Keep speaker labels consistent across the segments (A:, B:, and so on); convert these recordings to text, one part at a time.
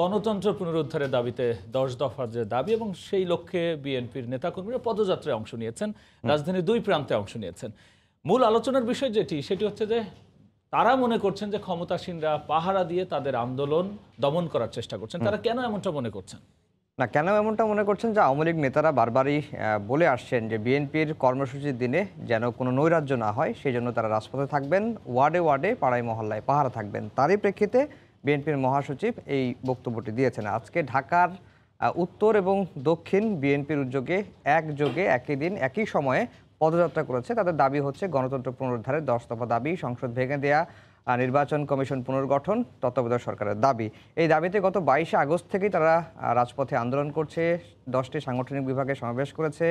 A: গণতন্ত্র পুনরুদ্ধারের দাবিতে দশ দফার যে দাবি এবং সেই লক্ষ্যে বিএনপির নেতাকর্মীরা পদযাত্রায় অংশ নিয়েছেন রাজধানীর দুই প্রান্তে অংশ নিয়েছেন মূল আলোচনার বিষয় যেটি সেটি হচ্ছে যে তারা মনে করছেন যে ক্ষমতাসীনরা পাহারা দিয়ে তাদের আন্দোলন দমন করার চেষ্টা করছেন তারা কেন এমনটা মনে করছেন
B: না কেন এমনটা মনে করছেন যে আওয়ামী লীগ নেতারা বারবারই বলে আসছেন যে বিএনপির কর্মসূচির দিনে যেন কোনো নৈরাজ্য না হয় সেই জন্য তারা রাজপথে থাকবেন ওয়ার্ডে ওয়ার্ডে পাড়ায় মহল্লায় পাহারা থাকবেন তারই প্রেক্ষিতে বিএনপির মহাসচিব এই বক্তব্যটি দিয়েছেন আজকে ঢাকার উত্তর এবং দক্ষিণ বিএনপির উদ্যোগে একযোগে একই দিন একই সময়ে পদযাত্রা করেছে তাদের দাবি হচ্ছে গণতন্ত্র পুনরুদ্ধারের দশ দফা দাবি সংসদ ভেঙে দেয়া নির্বাচন কমিশন পুনর্গঠন তত্ত্বাবধায়ক সরকারের দাবি এই দাবিতে গত বাইশে আগস্ট থেকেই তারা রাজপথে আন্দোলন করছে দশটি সাংগঠনিক বিভাগে সমাবেশ করেছে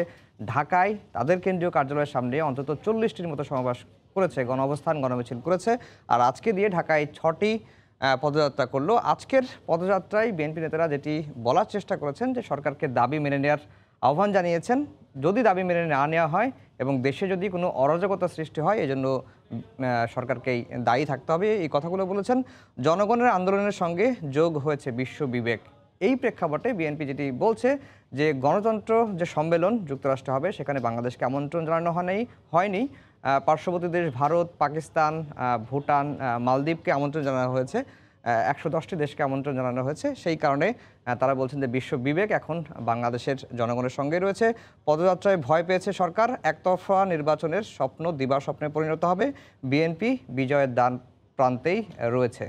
B: ঢাকায় তাদের কেন্দ্রীয় কার্যালয়ের সামনে অন্তত চল্লিশটির মতো সমাবেশ করেছে গণ অবস্থান গণমিছিল করেছে আর আজকে দিয়ে ঢাকায় ছটি পদযাত্রা করলো আজকের পদযাত্রায় বিএনপি নেতারা যেটি বলার চেষ্টা করেছেন যে সরকারকে দাবি মেনে নেওয়ার আহ্বান জানিয়েছেন যদি দাবি মেনে না নেওয়া হয় এবং দেশে যদি কোনো অরাজকতা সৃষ্টি হয় এজন্য সরকারকেই দায়ী থাকতে হবে এই কথাগুলো বলেছেন জনগণের আন্দোলনের সঙ্গে যোগ হয়েছে বিশ্ব বিবেক এই প্রেক্ষাপটে বিএনপি যেটি বলছে যে গণতন্ত্র যে সম্মেলন যুক্তরাষ্ট্র হবে সেখানে বাংলাদেশকে আমন্ত্রণ জানানো হয়নি হয়নি পার্শ্ববর্তী দেশ ভারত পাকিস্তান ভুটান মালদ্বীপকে আমন্ত্রণ জানানো হয়েছে একশো দশটি দেশকে আমন্ত্রণ জানানো হয়েছে সেই কারণে তারা বলছেন যে বিশ্ব বিবেক এখন বাংলাদেশের জনগণের সঙ্গে রয়েছে পদযাত্রায় ভয় পেয়েছে সরকার একতফা নির্বাচনের স্বপ্ন দিবা স্বপ্নে পরিণত হবে বিএনপি বিজয়ের দান প্রান্তেই রয়েছে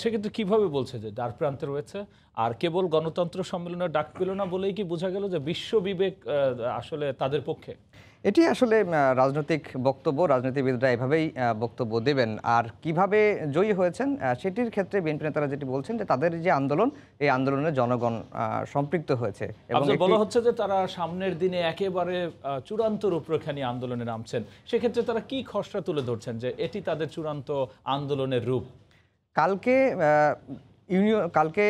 A: সে কিন্তু কিভাবে বলছে যে দ্বার প্রান্তে রয়েছে আর কেবল গণতন্ত্র সম্মেলনে ডাক পেল না বলেই কি বোঝা গেল যে বিশ্ব বিবেক আসলে তাদের পক্ষে
B: এটি আসলে রাজনৈতিক বক্তব্য রাজনীতিবিদরা এভাবেই বক্তব্য দেবেন আর কিভাবে জয়ী হয়েছেন সেটির ক্ষেত্রে বিএনপি নেতারা যেটি বলছেন যে তাদের যে আন্দোলন এই আন্দোলনে জনগণ সম্পৃক্ত হয়েছে এবং বলা হচ্ছে
A: যে তারা সামনের দিনে একেবারে চূড়ান্ত রূপরেখা নিয়ে আন্দোলনে নামছেন সেক্ষেত্রে তারা কি খসড়া তুলে ধরছেন যে এটি তাদের চূড়ান্ত আন্দোলনের রূপ
B: কালকে ইউনিয়ন কালকে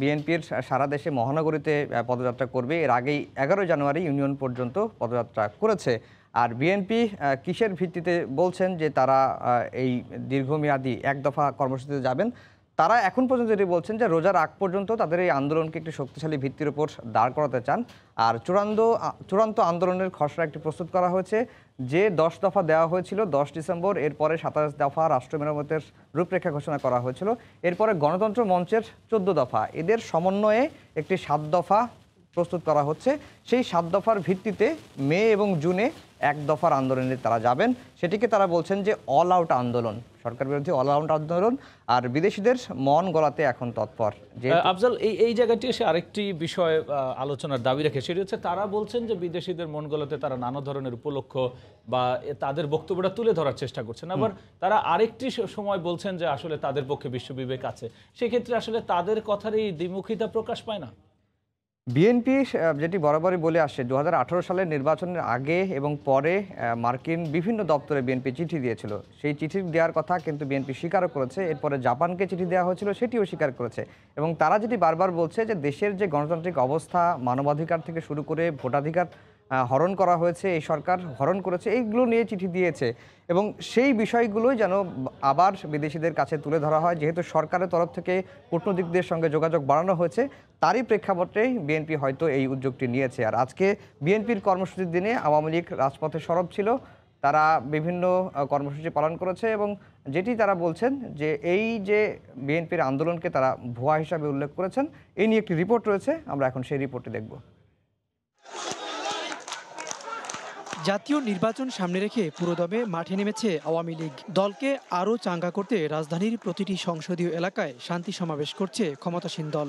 B: বিএনপির সারা দেশে মহানগরীতে পদযাত্রা করবে এর আগেই এগারোই জানুয়ারি ইউনিয়ন পর্যন্ত পদযাত্রা করেছে আর বিএনপি কিসের ভিত্তিতে বলছেন যে তারা এই দীর্ঘমেয়াদী এক দফা কর্মসূচিতে যাবেন তারা এখন পর্যন্ত যেটি বলছেন যে রোজার আগ পর্যন্ত তাদের এই আন্দোলনকে একটি শক্তিশালী ভিত্তির উপর দাঁড় করাতে চান আর চূড়ান্ত চূড়ান্ত আন্দোলনের খসড়া একটি প্রস্তুত করা হয়েছে যে দশ দফা দেওয়া হয়েছিল দশ ডিসেম্বর এরপরে সাতাশ দফা রাষ্ট্র মেরামতের রূপরেখা ঘোষণা করা হয়েছিল এরপরে গণতন্ত্র মঞ্চের চোদ্দ দফা এদের সমন্বয়ে একটি সাত দফা প্রস্তুত করা হচ্ছে সেই সাত দফার ভিত্তিতে মে এবং জুনে এক দফার আন্দোলনে তারা যাবেন সেটিকে তারা বলছেন যে অল আউট আন্দোলন সরকার বিরোধী অল আউট আন্দোলন আর বিদেশিদের মন গলাতে এখন তৎপর যে
A: আফজাল এই এই জায়গাটি এসে আরেকটি বিষয় আলোচনার দাবি রাখে সেটি হচ্ছে তারা বলছেন যে বিদেশিদের মন গলাতে তারা নানা ধরনের উপলক্ষ বা তাদের বক্তব্যটা তুলে ধরার চেষ্টা করছেন আবার তারা আরেকটি সময় বলছেন যে আসলে তাদের পক্ষে বিশ্ববিবেক আছে সেক্ষেত্রে আসলে তাদের কথার এই দ্বিমুখিতা প্রকাশ পায় না
B: বিএনপি যেটি বরাবরই বলে আসছে দু সালের নির্বাচনের আগে এবং পরে মার্কিন বিভিন্ন দপ্তরে বিএনপি চিঠি দিয়েছিল সেই চিঠি দেওয়ার কথা কিন্তু বিএনপি স্বীকারও করেছে এরপরে জাপানকে চিঠি দেওয়া হয়েছিল সেটিও স্বীকার করেছে এবং তারা যেটি বারবার বলছে যে দেশের যে গণতান্ত্রিক অবস্থা মানবাধিকার থেকে শুরু করে ভোটাধিকার হরণ করা হয়েছে এই সরকার হরণ করেছে এইগুলো নিয়ে চিঠি দিয়েছে এবং সেই বিষয়গুলোই যেন আবার বিদেশিদের কাছে তুলে ধরা হয় যেহেতু সরকারের তরফ থেকে কূটনৈতিকদের সঙ্গে যোগাযোগ বাড়ানো হয়েছে তারই প্রেক্ষাপটেই বিএনপি হয়তো এই উদ্যোগটি নিয়েছে আর আজকে বিএনপির কর্মসূচির দিনে আওয়ামী লীগ রাজপথে সরব ছিল তারা বিভিন্ন কর্মসূচি পালন করেছে এবং যেটি তারা বলছেন যে এই যে বিএনপির আন্দোলনকে তারা ভুয়া হিসাবে উল্লেখ করেছেন এই নিয়ে একটি রিপোর্ট রয়েছে আমরা এখন সেই রিপোর্টটি দেখব
C: জাতীয় নির্বাচন সামনে রেখে পুরোদমে মাঠে নেমেছে আওয়ামী লীগ দলকে আরও চাঙ্গা করতে রাজধানীর প্রতিটি সংসদীয় এলাকায় শান্তি সমাবেশ করছে ক্ষমতাসীন দল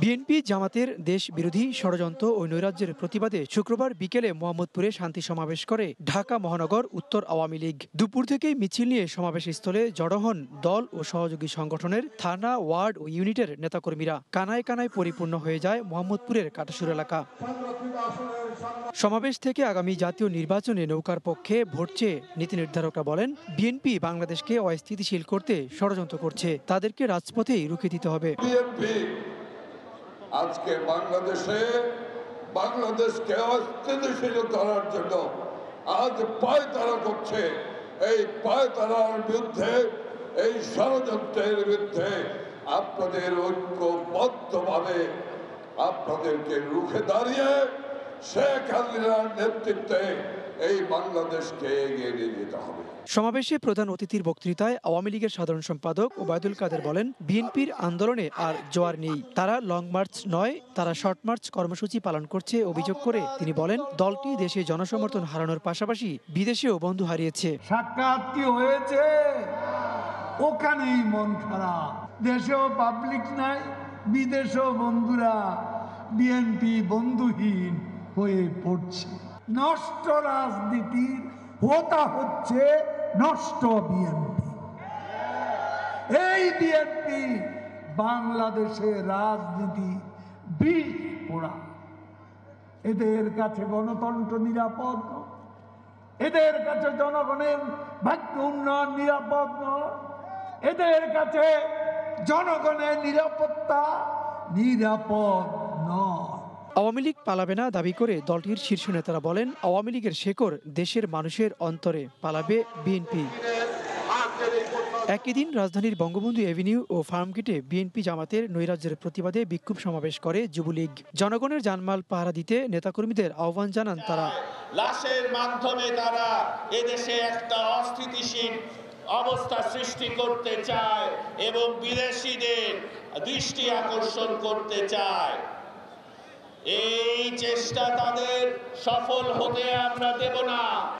C: বিএনপি জামাতের দেশ বিরোধী ষড়যন্ত্র ও নৈরাজ্যের প্রতিবাদে শুক্রবার বিকেলে মোহাম্মদপুরে শান্তি সমাবেশ করে ঢাকা মহানগর উত্তর আওয়ামী লীগ দুপুর থেকেই মিছিল নিয়ে সমাবেশস্থলে জড়ো হন দল ও সহযোগী সংগঠনের থানা ওয়ার্ড ও ইউনিটের নেতাকর্মীরা কানায় কানায় পরিপূর্ণ হয়ে যায় মোহাম্মদপুরের কাটাসুর এলাকা সমাবেশ থেকে আগামী জাতীয় নির্বাচনে নৌকার পক্ষে ভোট চেয়ে নীতি নির্ধারকরা বলেন বিএনপি বাংলাদেশকে অস্থিতিশীল করতে ষড়যন্ত্র করছে তাদেরকে রাজপথেই রুখে দিতে হবে
B: আজকে বাংলাদেশে বাংলাদেশকে অস্থিতিশীল করার জন্য আজ পায় তারা করছে এই পায় তারার বিরুদ্ধে এই ষড়যন্ত্রের বিরুদ্ধে আপনাদের
A: ঐক্যবদ্ধভাবে আপনাদেরকে রুখে দাঁড়িয়ে শেখ হাসিনার নেতৃত্বে এই বাংলাদেশকে এগিয়ে নিয়ে যেতে হবে
C: সমাবেশে প্রধান অতিথির বক্তৃতায় আওয়ামী লীগের সাধারণ সম্পাদক ওবায়দুল কাদের বলেন বিএনপির আন্দোলনে আর জোয়ার নেই তারা লং মার্চ নয় তারা শর্ট মার্চ কর্মসূচি পালন করছে অভিযোগ করে তিনি বলেন দলটি দেশে জনসমর্থন হারানোর পাশাপাশি বিদেশেও বন্ধু হারিয়েছে সাক্ষাৎ কি হয়েছে ওখানেই মন খারাপ দেশেও পাবলিক
A: নাই বিদেশেও বন্ধুরা বিএনপি বন্ধুহীন হয়ে পড়ছে নষ্ট রাজনীতির হোতা হচ্ছে নষ্ট বিএনপি এই বিএনপি বাংলাদেশে রাজনীতি বীজ পোড়া এদের কাছে গণতন্ত্র নিরাপদ এদের কাছে জনগণের
C: ভাগ্য উন্নয়ন নিরাপদ
A: এদের কাছে জনগণের
C: নিরাপত্তা নিরাপদ নয় আওয়ামী লীগ পালাবে না দাবি করে দলটির শীর্ষ নেতারা বলেন আওয়ামী লীগের শেকড় দেশের মানুষের অন্তরে পালাবে বিএনপি একই দিন রাজধানীর বঙ্গবন্ধু এভিনিউ ও ফার্মগেটে বিএনপি জামাতের নৈরাজ্যের প্রতিবাদে বিক্ষোভ সমাবেশ করে যুবলীগ জনগণের জানমাল পাহারা দিতে নেতাকর্মীদের আহ্বান জানান তারা
A: লাশের মাধ্যমে তারা এদেশে একটা অস্থিতিশীল অবস্থা সৃষ্টি করতে চায় এবং বিদেশিদের দৃষ্টি আকর্ষণ করতে চায়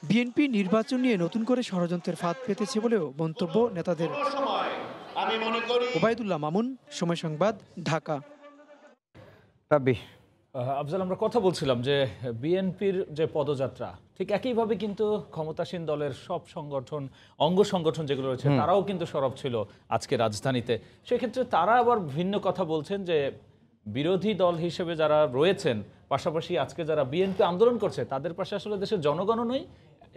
C: বিএনপি নির্বাচন নিয়ে নতুন করে ষড়যন্ত্রের ফাঁদ পেতেছে বলেও মন্তব্য নেতাদের ওবায়দুল্লাহ মামুন সময় সংবাদ ঢাকা আফজাল আমরা কথা বলছিলাম যে
A: বিএনপির যে পদযাত্রা ঠিক একইভাবে কিন্তু ক্ষমতাসীন দলের সব সংগঠন অঙ্গ সংগঠন যেগুলো রয়েছে তারাও কিন্তু সরব ছিল আজকে রাজধানীতে সেক্ষেত্রে তারা আবার ভিন্ন কথা বলছেন যে বিরোধী দল হিসেবে যারা রয়েছেন পাশাপাশি আজকে যারা বিএনপি আন্দোলন করছে তাদের পাশে আসলে দেশের জনগণও নয়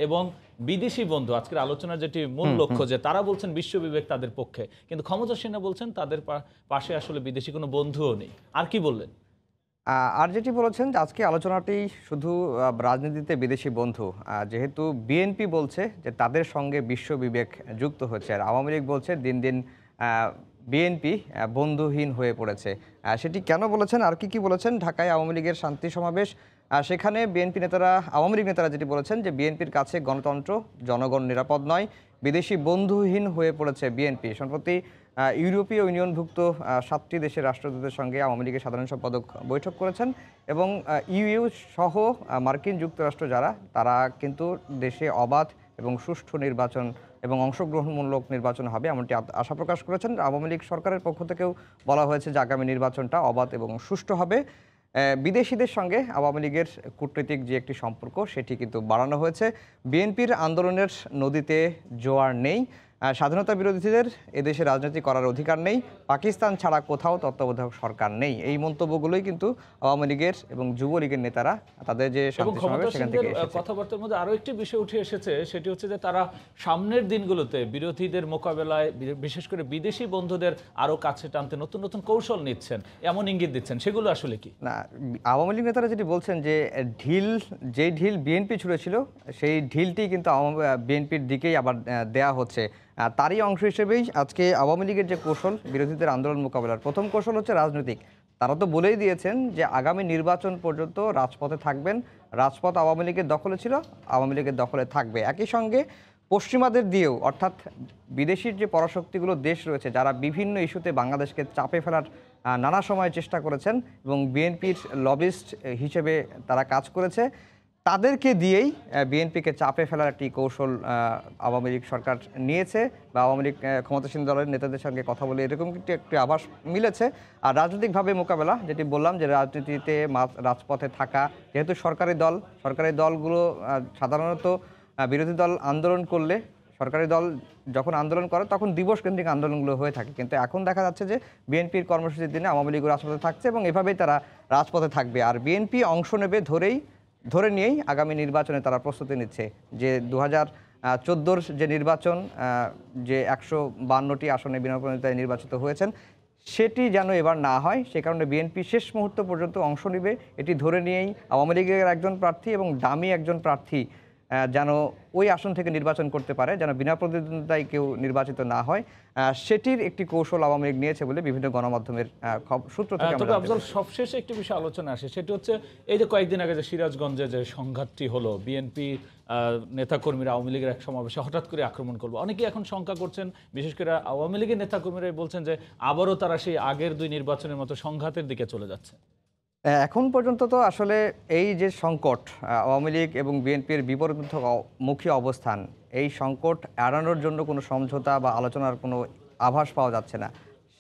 A: এবং বিদেশি বন্ধু আজকের আলোচনার যেটি মূল লক্ষ্য যে তারা বলছেন বিশ্ব বিবেক তাদের পক্ষে কিন্তু ক্ষমতাসীনা বলছেন তাদের পাশে আসলে বিদেশি কোনো বন্ধুও নেই আর কি বললেন
B: আর যেটি বলেছেন যে আজকে আলোচনাটি শুধু রাজনীতিতে বিদেশি বন্ধু যেহেতু বিএনপি বলছে যে তাদের সঙ্গে বিশ্ব বিবেক যুক্ত হচ্ছে আর আওয়ামী লীগ বলছে দিন দিন বিএনপি বন্ধুহীন হয়ে পড়েছে সেটি কেন বলেছেন আর কি কি বলেছেন ঢাকায় আওয়ামী লীগের শান্তি সমাবেশ সেখানে বিএনপি নেতারা আওয়ামী লীগ নেতারা যেটি বলেছেন যে বিএনপির কাছে গণতন্ত্র জনগণ নিরাপদ নয় বিদেশি বন্ধুহীন হয়ে পড়েছে বিএনপি সম্প্রতি ইউরোপীয় ইউনিয়নভুক্ত সাতটি দেশের রাষ্ট্রদূতের সঙ্গে আওয়ামী লীগের সাধারণ সম্পাদক বৈঠক করেছেন এবং ইউইউ সহ মার্কিন যুক্তরাষ্ট্র যারা তারা কিন্তু দেশে অবাধ এবং সুষ্ঠু নির্বাচন এবং অংশগ্রহণমূলক নির্বাচন হবে এমনটি আশা প্রকাশ করেছেন আওয়ামী লীগ সরকারের পক্ষ থেকেও বলা হয়েছে যে আগামী নির্বাচনটা অবাধ এবং সুষ্ঠু হবে বিদেশিদের সঙ্গে আওয়ামী লীগের কূটনৈতিক যে একটি সম্পর্ক সেটি কিন্তু বাড়ানো হয়েছে বিএনপির আন্দোলনের নদীতে জোয়ার নেই স্বাধীনতা বিরোধীদের এদেশে রাজনীতি করার অধিকার নেই পাকিস্তান ছাড়া কোথাও তত্ত্বাবধায়ক সরকার নেই এই মন্তব্যগুলোই কিন্তু আওয়ামী লীগের এবং যুবলীগের নেতারা তাদের যে
A: কথাবার্তার মধ্যে আরও একটি বিষয় উঠে এসেছে সেটি হচ্ছে যে তারা সামনের দিনগুলোতে বিরোধীদের মোকাবেলায় বিশেষ করে বিদেশি বন্ধুদের আরও কাছে টানতে নতুন নতুন কৌশল নিচ্ছেন এমন ইঙ্গিত দিচ্ছেন সেগুলো
B: আসলে কি না আওয়ামী লীগ নেতারা যেটি বলছেন যে ঢিল যে ঢিল বিএনপি ছুড়েছিল সেই ঢিলটি কিন্তু বিএনপির দিকেই আবার দেয়া হচ্ছে তারই অংশ হিসেবেই আজকে আওয়ামী লীগের যে কৌশল বিরোধীদের আন্দোলন মোকাবেলার প্রথম কৌশল হচ্ছে রাজনৈতিক তারা তো বলেই দিয়েছেন যে আগামী নির্বাচন পর্যন্ত রাজপথে থাকবেন রাজপথ আওয়ামী লীগের দখলে ছিল আওয়ামী লীগের দখলে থাকবে একই সঙ্গে পশ্চিমাদের দিয়েও অর্থাৎ বিদেশির যে পরাশক্তিগুলো দেশ রয়েছে যারা বিভিন্ন ইস্যুতে বাংলাদেশকে চাপে ফেলার নানা সময় চেষ্টা করেছেন এবং বিএনপির লবিস্ট হিসেবে তারা কাজ করেছে তাদেরকে দিয়েই বিএনপিকে চাপে ফেলার একটি কৌশল আওয়ামী লীগ সরকার নিয়েছে বা আওয়ামী লীগ ক্ষমতাসীন দলের নেতাদের সঙ্গে কথা বলে এরকম কিন্তু একটি আভাস মিলেছে আর রাজনৈতিকভাবে মোকাবেলা যেটি বললাম যে রাজনীতিতে রাজপথে থাকা যেহেতু সরকারি দল সরকারি দলগুলো সাধারণত বিরোধী দল আন্দোলন করলে সরকারি দল যখন আন্দোলন করে তখন দিবস কেন্দ্রিক আন্দোলনগুলো হয়ে থাকে কিন্তু এখন দেখা যাচ্ছে যে বিএনপির কর্মসূচির দিনে আওয়ামী লীগ রাজপথে থাকছে এবং এভাবেই তারা রাজপথে থাকবে আর বিএনপি অংশ নেবে ধরেই ধরে নিয়েই আগামী নির্বাচনে তারা প্রস্তুতি নিচ্ছে যে দু হাজার চোদ্দোর যে নির্বাচন যে একশো বান্নটি আসনে বিনা প্রতিদ্বন্দ্বিতায় নির্বাচিত হয়েছেন সেটি যেন এবার না হয় সে কারণে বিএনপি শেষ মুহূর্ত পর্যন্ত অংশ নেবে এটি ধরে নিয়েই আওয়ামী লীগের একজন প্রার্থী এবং দামি একজন প্রার্থী যেন ওই আসন থেকে নির্বাচন করতে পারে যেন বিনা প্রতিদ্বন্দ্বিতায় কেউ নির্বাচিত না হয় সেটির একটি কৌশল আওয়ামী লীগ নিয়েছে বলে বিভিন্ন গণমাধ্যমের সূত্র থেকে আফজল
A: সবশেষে একটি বিষয় আলোচনা আসে সেটি হচ্ছে এই যে কয়েকদিন আগে যে সিরাজগঞ্জে যে সংঘাতটি হলো বিএনপি নেতাকর্মীরা আওয়ামী লীগের এক সমাবেশে হঠাৎ করে আক্রমণ করবো অনেকে এখন শঙ্কা করছেন বিশেষ করে আওয়ামী লীগের নেতাকর্মীরাই বলছেন যে আবারও তারা সেই আগের দুই নির্বাচনের মতো সংঘাতের দিকে চলে যাচ্ছে
B: এখন পর্যন্ত তো আসলে এই যে সংকট আওয়ামী লীগ এবং বিএনপির বিপরীতমুখী অবস্থান এই সংকট এড়ানোর জন্য কোনো সমঝোতা বা আলোচনার কোনো আভাস পাওয়া যাচ্ছে না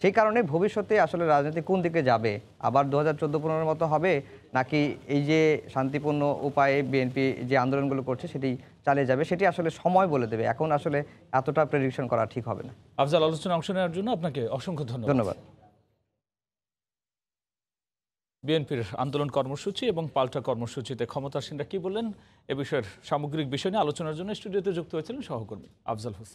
B: সেই কারণে ভবিষ্যতে আসলে রাজনীতি কোন দিকে যাবে আবার দু হাজার চোদ্দো পনেরোর মতো হবে নাকি এই যে শান্তিপূর্ণ উপায়ে বিএনপি যে আন্দোলনগুলো করছে সেটি চালিয়ে যাবে সেটি আসলে সময় বলে দেবে এখন আসলে এতটা প্রেডিকশন করা ঠিক হবে না
A: আফজাল আলোচনা অংশ নেওয়ার জন্য আপনাকে অসংখ্য ধন্যবাদ ধন্যবাদ বিএনপির আন্দোলন কর্মসূচি এবং পাল্টা কর্মসূচিতে ক্ষমতাসীনরা কি বললেন এ বিষয়ের সামগ্রিক বিষয় নিয়ে আলোচনার জন্য স্টুডিওতে যুক্ত হয়েছিলেন সহকর্মী আফজাল হোসেন